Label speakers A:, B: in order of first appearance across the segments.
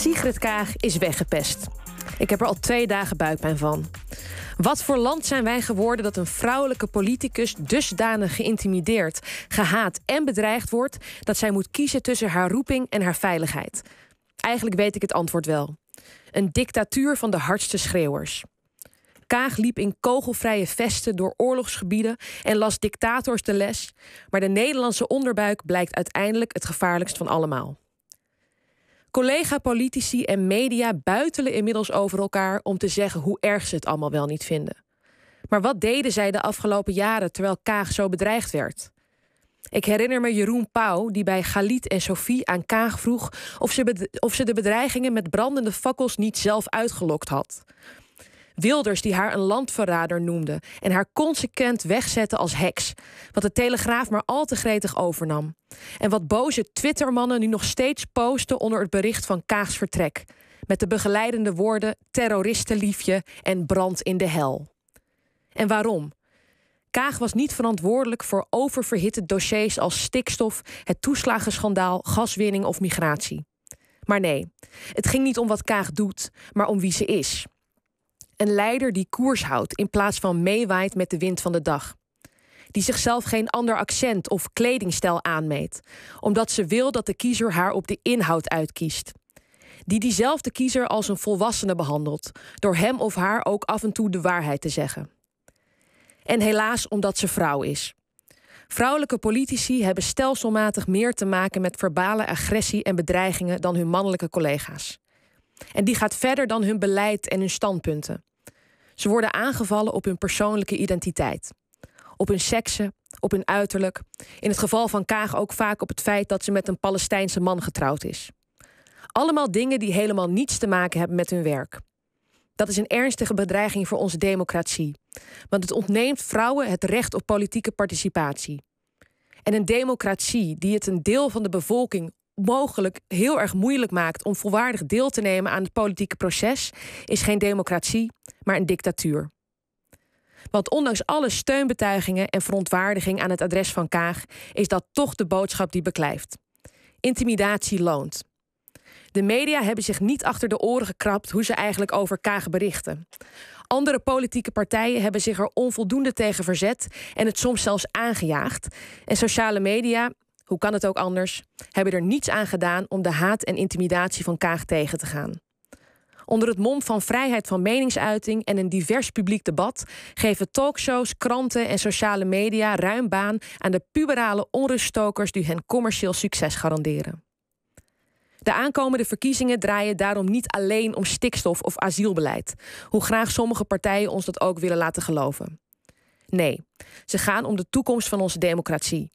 A: Sigrid Kaag is weggepest. Ik heb er al twee dagen buikpijn van. Wat voor land zijn wij geworden dat een vrouwelijke politicus dusdanig geïntimideerd, gehaat en bedreigd wordt dat zij moet kiezen tussen haar roeping en haar veiligheid? Eigenlijk weet ik het antwoord wel. Een dictatuur van de hardste schreeuwers. Kaag liep in kogelvrije vesten door oorlogsgebieden en las dictators de les, maar de Nederlandse onderbuik blijkt uiteindelijk het gevaarlijkst van allemaal. Collega-politici en media buitelen inmiddels over elkaar om te zeggen hoe erg ze het allemaal wel niet vinden. Maar wat deden zij de afgelopen jaren terwijl Kaag zo bedreigd werd? Ik herinner me Jeroen Pauw, die bij Galit en Sophie aan Kaag vroeg of ze, of ze de bedreigingen met brandende fakkels niet zelf uitgelokt had. Wilders die haar een landverrader noemde en haar consequent wegzette als heks, wat de Telegraaf maar al te gretig overnam. En wat boze Twittermannen nu nog steeds posten onder het bericht van Kaags vertrek, met de begeleidende woorden terroristenliefje en brand in de hel. En waarom? Kaag was niet verantwoordelijk voor oververhitte dossiers als stikstof, het toeslagenschandaal, gaswinning of migratie. Maar nee, het ging niet om wat Kaag doet, maar om wie ze is. Een leider die koers houdt in plaats van meewaait met de wind van de dag. Die zichzelf geen ander accent of kledingstijl aanmeet, omdat ze wil dat de kiezer haar op de inhoud uitkiest. Die diezelfde kiezer als een volwassene behandelt, door hem of haar ook af en toe de waarheid te zeggen. En helaas omdat ze vrouw is. Vrouwelijke politici hebben stelselmatig meer te maken met verbale agressie en bedreigingen dan hun mannelijke collega's. En die gaat verder dan hun beleid en hun standpunten. Ze worden aangevallen op hun persoonlijke identiteit. Op hun seksen, op hun uiterlijk. In het geval van Kaag ook vaak op het feit dat ze met een Palestijnse man getrouwd is. Allemaal dingen die helemaal niets te maken hebben met hun werk. Dat is een ernstige bedreiging voor onze democratie. Want het ontneemt vrouwen het recht op politieke participatie. En een democratie die het een deel van de bevolking mogelijk heel erg moeilijk maakt om volwaardig deel te nemen aan het politieke proces, is geen democratie, maar een dictatuur. Want ondanks alle steunbetuigingen en verontwaardiging aan het adres van Kaag, is dat toch de boodschap die beklijft. Intimidatie loont. De media hebben zich niet achter de oren gekrapt hoe ze eigenlijk over Kaag berichten. Andere politieke partijen hebben zich er onvoldoende tegen verzet en het soms zelfs aangejaagd. En sociale media hoe kan het ook anders, hebben er niets aan gedaan om de haat en intimidatie van Kaag tegen te gaan. Onder het mom van vrijheid van meningsuiting en een divers publiek debat geven talkshows, kranten en sociale media ruim baan aan de puberale onruststokers die hen commercieel succes garanderen. De aankomende verkiezingen draaien daarom niet alleen om stikstof of asielbeleid, hoe graag sommige partijen ons dat ook willen laten geloven. Nee, ze gaan om de toekomst van onze democratie.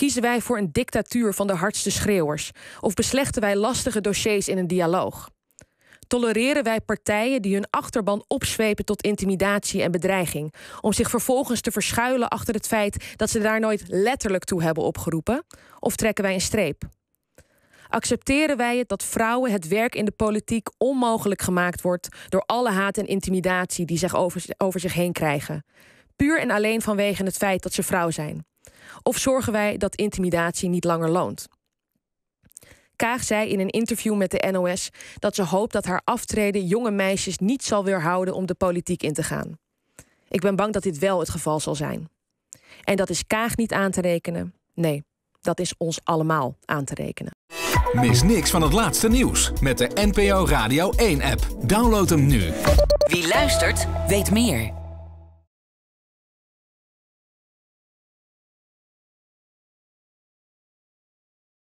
A: Kiezen wij voor een dictatuur van de hardste schreeuwers? Of beslechten wij lastige dossiers in een dialoog? Tolereren wij partijen die hun achterban opzwepen tot intimidatie en bedreiging, om zich vervolgens te verschuilen achter het feit dat ze daar nooit letterlijk toe hebben opgeroepen? Of trekken wij een streep? accepteren wij het dat vrouwen het werk in de politiek onmogelijk gemaakt wordt door alle haat en intimidatie die zich over, zich heen krijgen. Puur en alleen vanwege het feit dat ze vrouw zijn. Of zorgen wij dat intimidatie niet langer loont? Kaag zei in een interview met de NOS dat ze hoopt dat haar aftreden jonge meisjes niet zal weerhouden om de politiek in te gaan. Ik ben bang dat dit wel het geval zal zijn. En dat is Kaag niet aan te rekenen. Nee, dat is ons allemaal aan te rekenen. Mis niks van het laatste nieuws met de NPO Radio 1-app. Download hem nu. Wie luistert, weet meer.